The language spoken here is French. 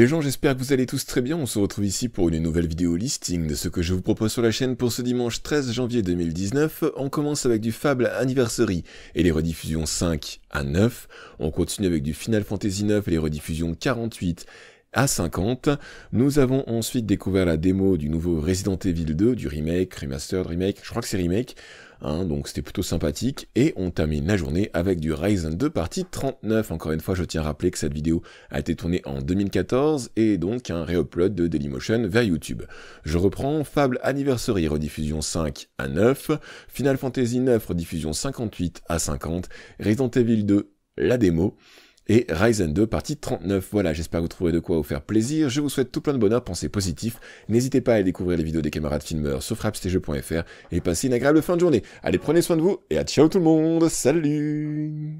les gens, j'espère que vous allez tous très bien, on se retrouve ici pour une nouvelle vidéo listing de ce que je vous propose sur la chaîne pour ce dimanche 13 janvier 2019. On commence avec du Fable Anniversary et les rediffusions 5 à 9, on continue avec du Final Fantasy 9 et les rediffusions 48 à 50. Nous avons ensuite découvert la démo du nouveau Resident Evil 2, du remake, remastered, remake, je crois que c'est remake. Hein, donc c'était plutôt sympathique, et on termine la journée avec du Ryzen 2 partie 39, encore une fois je tiens à rappeler que cette vidéo a été tournée en 2014, et donc un réupload de Dailymotion vers YouTube. Je reprends Fable Anniversary rediffusion 5 à 9, Final Fantasy 9 rediffusion 58 à 50, Resident Evil 2 la démo, et Ryzen 2 partie 39. Voilà, j'espère que vous trouverez de quoi vous faire plaisir. Je vous souhaite tout plein de bonheur, pensez positif. N'hésitez pas à aller découvrir les vidéos des camarades filmeurs sur et passez une agréable fin de journée. Allez, prenez soin de vous et à ciao tout le monde. Salut